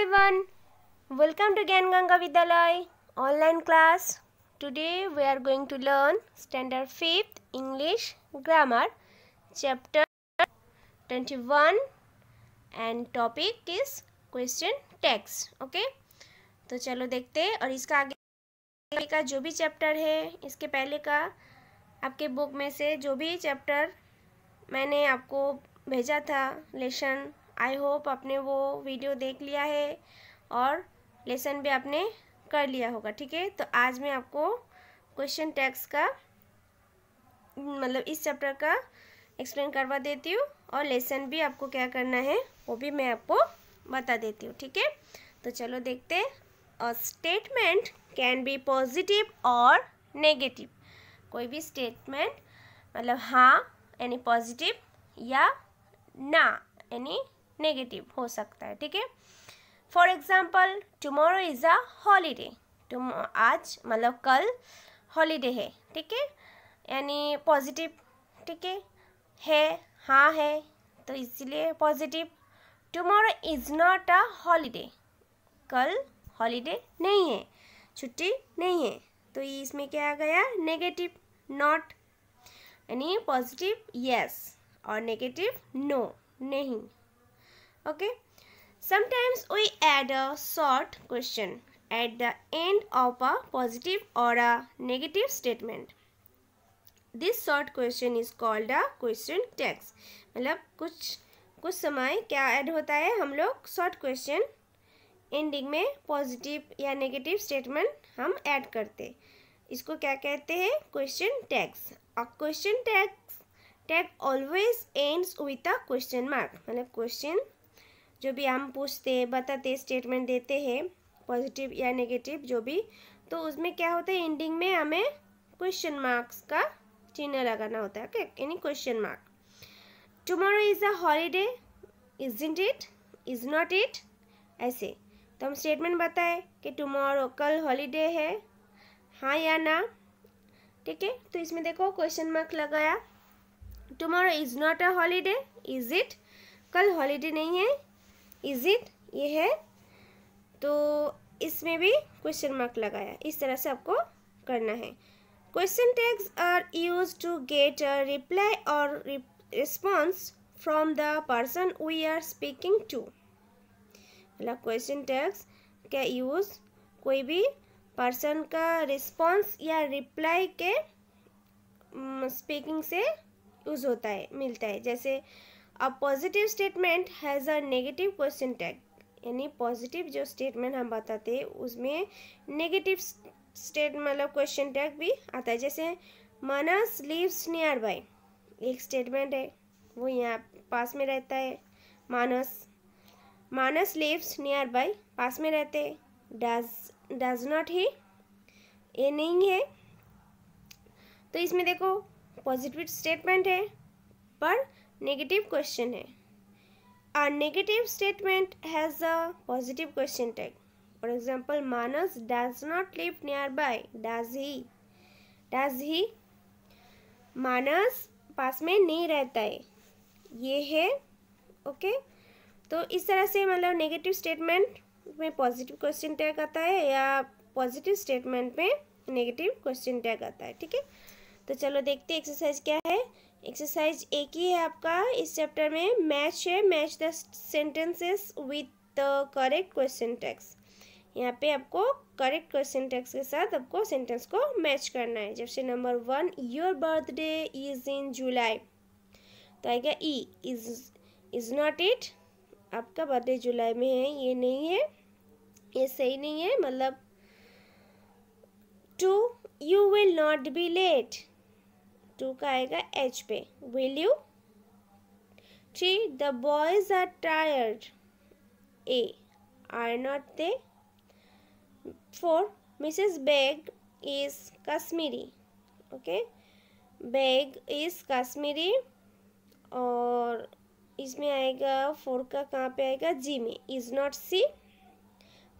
everyone welcome to Gyan Ganga Vidyalaya online class today we are going to learn standard fifth English grammar chapter twenty one and topic is question tags okay तो चलो देखते और इसका आगे का जो भी चैप्टर है इसके पहले का आपके बुक में से जो भी चैप्टर मैंने आपको भेजा था लेसन आई होप आपने वो वीडियो देख लिया है और लेसन भी आपने कर लिया होगा ठीक है तो आज मैं आपको क्वेश्चन टैक्स का मतलब इस चैप्टर का एक्सप्लेन करवा देती हूँ और लेसन भी आपको क्या करना है वो भी मैं आपको बता देती हूँ ठीक है तो चलो देखते हैं स्टेटमेंट कैन बी पॉजिटिव और नेगेटिव कोई भी स्टेटमेंट मतलब हाँ यानी पॉजिटिव या ना यानी नेगेटिव हो सकता है ठीक है for example tomorrow is a holiday तुम आज मतलब कल हॉलीडे है ठीक है यानी पॉजिटिव ठीक है है हाँ है तो इसलिए positive tomorrow is not a holiday कल हॉलीडे नहीं है छुट्टी नहीं है तो इसमें क्या आ गया नेगेटिव नॉट यानी पॉजिटिव यस और नेगेटिव नो नहीं okay sometimes we add a short question at the end of a positive or a negative statement this short question is called a question tags matlab kuch कुछ समय क्या add होता है हम लोग short question ending में positive या negative statement हम ऐड करते इसको क्या कहते हैं question tags a question tags tag always ends with a question mark मतलब क्वेश्चन जो भी हम पूछते हैं बताते स्टेटमेंट देते हैं पॉजिटिव या नेगेटिव जो भी तो उसमें क्या होता है एंडिंग में हमें क्वेश्चन मार्क्स का चिन्ह लगाना होता है ओके यानी question mark tomorrow is a holiday isn't it is not it ऐसे तो हम स्टेटमेंट बताए कि टुमारो कल हॉलीडे है हाँ या ना ठीक है तो इसमें देखो क्वेश्चन मार्क लगाया tomorrow is not a holiday is it कल हॉलीडे नहीं है इज इट ये है तो इसमें भी क्वेश्चन मार्क लगाया इस तरह से आपको करना है question tags are used to get a reply और response from the person we are speaking to मतलब क्वेश्चन टैग्स का यूज़ कोई भी पर्सन का रिस्पॉन्स या रिप्लाई के स्पीकिंग mm, से यूज़ होता है मिलता है जैसे a positive statement has a negative question tag यानी पॉजिटिव जो स्टेटमेंट हम बताते हैं उसमें नेगेटिव स्टेट मतलब क्वेश्चन टैग भी आता है जैसे मनस लिव्स नियर बाय एक स्टेटमेंट है वो यहाँ पास में रहता है Manas Manas lives nearby पास में रहते हैं डज डज नॉट ही ये नहीं है तो इसमें देखो पॉजिटिव स्टेटमेंट है पर नेगेटिव क्वेश्चन है negative statement has a positive question tag for example Manas does not live nearby does he does he Manas पास में नहीं रहता है ये है ओके तो इस तरह से मतलब नेगेटिव स्टेटमेंट में पॉजिटिव क्वेश्चन टैग आता है या पॉजिटिव स्टेटमेंट में नेगेटिव क्वेश्चन टैग आता है ठीक है तो चलो देखते एक्सरसाइज क्या है एक्सरसाइज एक ही है आपका इस चैप्टर में मैच है match the sentences with the correct question tags यहाँ पे आपको करेक्ट क्वेश्चन टैक्स के साथ आपको सेंटेंस को मैच करना है जैसे number one your birthday is in July तो आएगा e is is not it आपका बर्थडे जुलाई में है ये नहीं है ये सही नहीं है मतलब two you will not be late two का आएगा एच पे will you three the boys are tired a are not they four Mrs Baig is Kashmiri okay Baig is Kashmiri और इसमें आएगा फोर का कहाँ पे आएगा जी में is not C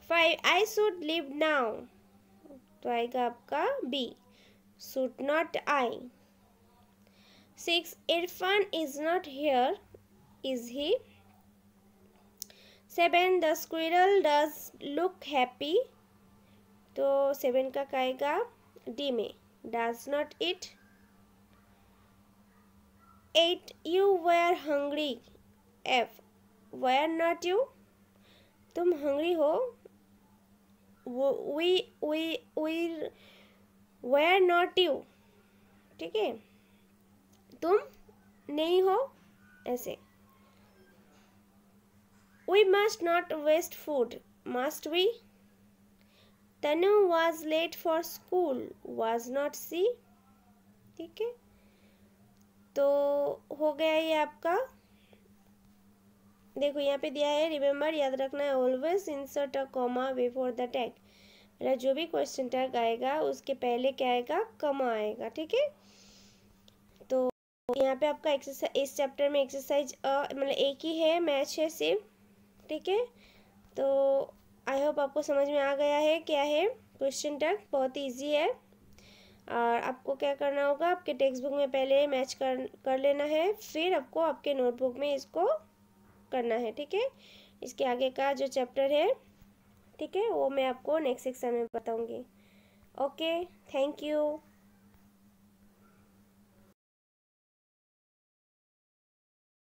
five I should leave now तो आएगा आपका B should not I six irfan is not here is he seven the squirrel does look happy तो सेवन का आएगा डी में does not it eat you were hungry F were not you तुम hungry हो we we we were not you ठीक है तुम नहीं हो ऐसे we must not waste food must we Tanu was late for school was not she ठीक है तो हो गया ये आपका देखो यहाँ पे दिया है रिमेम्बर याद रखना है always insert a comma before the tag मेरा जो भी क्वेश्चन टैग आएगा उसके पहले क्या आएगा कमा आएगा ठीक है यहाँ पे आपका एक्सरसाइज इस चैप्टर में एक्सरसाइज मतलब एक ही है मैच है सिर्फ ठीक है तो आई होप आपको समझ में आ गया है क्या है क्वेश्चन तक बहुत ईजी है और आपको क्या करना होगा आपके टेक्स्ट बुक में पहले मैच कर कर लेना है फिर आपको आपके नोटबुक में इसको करना है ठीक है इसके आगे का जो चैप्टर है ठीक है वो मैं आपको नेक्स्ट सेक्शन में बताऊँगी ओके थैंक यू